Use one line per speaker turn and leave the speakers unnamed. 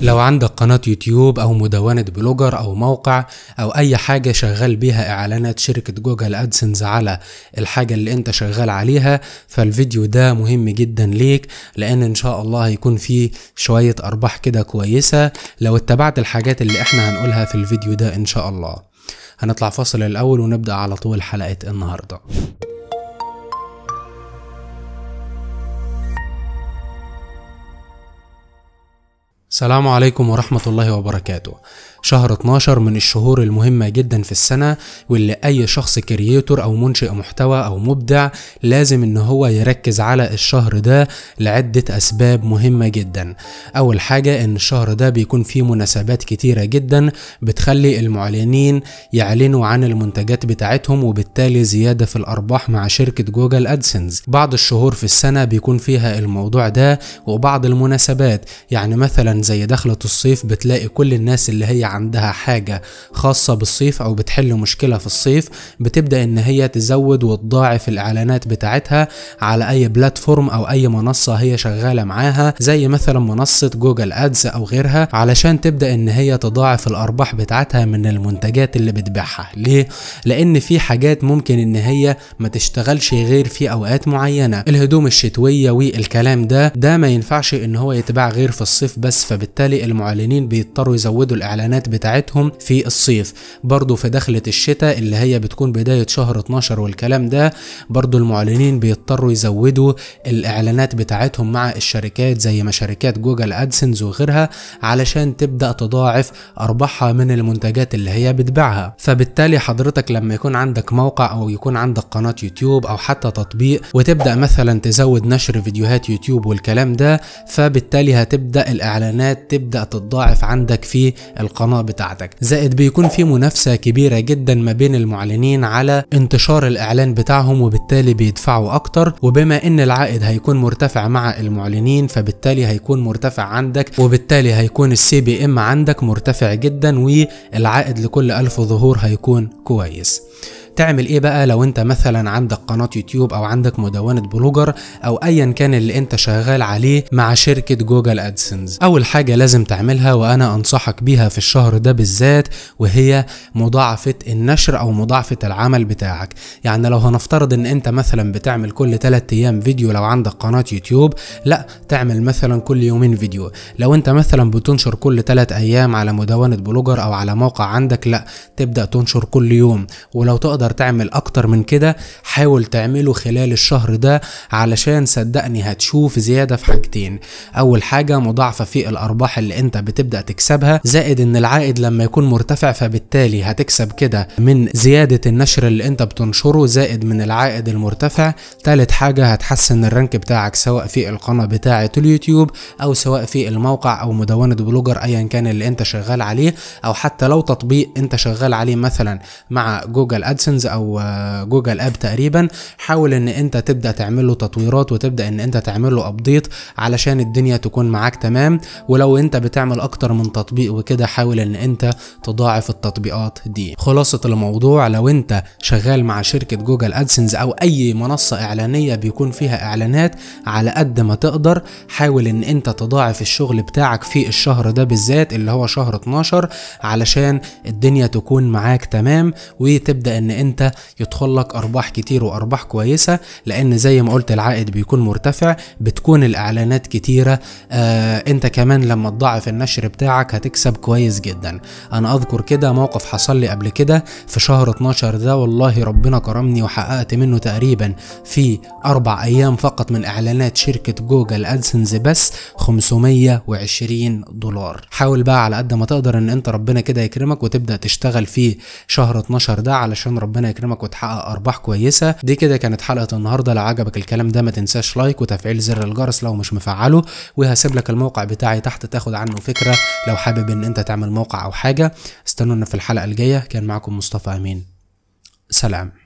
لو عندك قناة يوتيوب أو مدونة بلوجر أو موقع أو أي حاجة شغال بيها إعلانات شركة جوجل أدسنز على الحاجة اللي أنت شغال عليها فالفيديو ده مهم جدا ليك لأن إن شاء الله هيكون فيه شوية أرباح كده كويسة لو اتبعت الحاجات اللي إحنا هنقولها في الفيديو ده إن شاء الله هنطلع فاصل الأول ونبدأ على طول حلقة النهاردة السلام عليكم ورحمة الله وبركاته شهر 12 من الشهور المهمة جدا في السنة واللي أي شخص كرييتور أو منشئ محتوى أو مبدع لازم إن هو يركز على الشهر ده لعدة أسباب مهمة جدا أول حاجة إن الشهر ده بيكون فيه مناسبات كتيرة جدا بتخلي المعلنين يعلنوا عن المنتجات بتاعتهم وبالتالي زيادة في الأرباح مع شركة جوجل أدسنز بعض الشهور في السنة بيكون فيها الموضوع ده وبعض المناسبات يعني مثلا زي دخلة الصيف بتلاقي كل الناس اللي هي عندها حاجة خاصة بالصيف أو بتحل مشكلة في الصيف بتبدأ إن هي تزود وتضاعف الإعلانات بتاعتها على أي بلاتفورم أو أي منصة هي شغالة معاها زي مثلا منصة جوجل أدز أو غيرها علشان تبدأ إن هي تضاعف الأرباح بتاعتها من المنتجات اللي بتبيعها ليه؟ لأن في حاجات ممكن إن هي ما تشتغلش غير في أوقات معينة الهدوم الشتوية والكلام ده ده ما ينفعش إن هو يتباع غير في الصيف بس فبالتالي المعلنين بيضطروا يزودوا الاعلانات بتاعتهم في الصيف برضو في دخلة الشتاء اللي هي بتكون بداية شهر 12 والكلام ده برضو المعلنين بيضطروا يزودوا الاعلانات بتاعتهم مع الشركات زي ما شركات جوجل ادسنز وغيرها علشان تبدأ تضاعف ارباحها من المنتجات اللي هي بتبيعها فبالتالي حضرتك لما يكون عندك موقع او يكون عندك قناة يوتيوب او حتى تطبيق وتبدأ مثلا تزود نشر فيديوهات يوتيوب والكلام ده فبالتالي هتبدأ الاعلانات الاعلانات تبدا تتضاعف عندك في القناه بتاعتك زائد بيكون في منافسه كبيره جدا ما بين المعلنين على انتشار الاعلان بتاعهم وبالتالي بيدفعوا اكتر وبما ان العائد هيكون مرتفع مع المعلنين فبالتالي هيكون مرتفع عندك وبالتالي هيكون السي بي ام عندك مرتفع جدا والعائد لكل ألف ظهور هيكون كويس تعمل ايه بقى لو انت مثلا عندك قناه يوتيوب او عندك مدونه بلوجر او ايا كان اللي انت شغال عليه مع شركه جوجل ادسنز اول حاجه لازم تعملها وانا انصحك بيها في الشهر ده بالذات وهي مضاعفه النشر او مضاعفه العمل بتاعك يعني لو هنفترض ان انت مثلا بتعمل كل 3 ايام فيديو لو عندك قناه يوتيوب لا تعمل مثلا كل يومين فيديو لو انت مثلا بتنشر كل 3 ايام على مدونه بلوجر او على موقع عندك لا تبدا تنشر كل يوم ولو تقدر تقدر تعمل اكتر من كده حاول تعمله خلال الشهر ده علشان صدقني هتشوف زيادة في حاجتين اول حاجة مضاعفة في الارباح اللي انت بتبدأ تكسبها زائد ان العائد لما يكون مرتفع فبالتالي هتكسب كده من زيادة النشر اللي انت بتنشره زائد من العائد المرتفع تالت حاجة هتحسن الرانك بتاعك سواء في القناة بتاعة اليوتيوب او سواء في الموقع او مدونة بلوجر ايا كان اللي انت شغال عليه او حتى لو تطبيق انت شغال عليه مثلا مع جوجل ادسنس ادسنز او جوجل آه، اب تقريبا حاول ان انت تبدا تعمل له تطويرات وتبدا ان انت تعمل له ابديت علشان الدنيا تكون معاك تمام ولو انت بتعمل اكتر من تطبيق وكده حاول ان انت تضاعف التطبيقات دي خلاصه الموضوع لو انت شغال مع شركه جوجل ادسنز او اي منصه اعلانيه بيكون فيها اعلانات على قد ما تقدر حاول ان انت تضاعف الشغل بتاعك في الشهر ده بالذات اللي هو شهر 12 علشان الدنيا تكون معاك تمام وتبدا ان انت يدخل لك ارباح كتير وارباح كويسه لان زي ما قلت العائد بيكون مرتفع بتكون الاعلانات كتيره آه انت كمان لما تضاعف النشر بتاعك هتكسب كويس جدا انا اذكر كده موقف حصل لي قبل كده في شهر 12 ده والله ربنا كرمني وحققت منه تقريبا في اربع ايام فقط من اعلانات شركه جوجل ادسنز بس 520 دولار حاول بقى على قد ما تقدر ان انت ربنا كده يكرمك وتبدا تشتغل في شهر 12 ده علشان ربنا ربنا يكرمك وتحقق ارباح كويسه دي كده كانت حلقه النهارده لو عجبك الكلام ده ما تنساش لايك وتفعيل زر الجرس لو مش مفعله وهسيب لك الموقع بتاعي تحت تاخد عنه فكره لو حابب ان انت تعمل موقع او حاجه استنونا في الحلقه الجايه كان معكم مصطفى امين سلام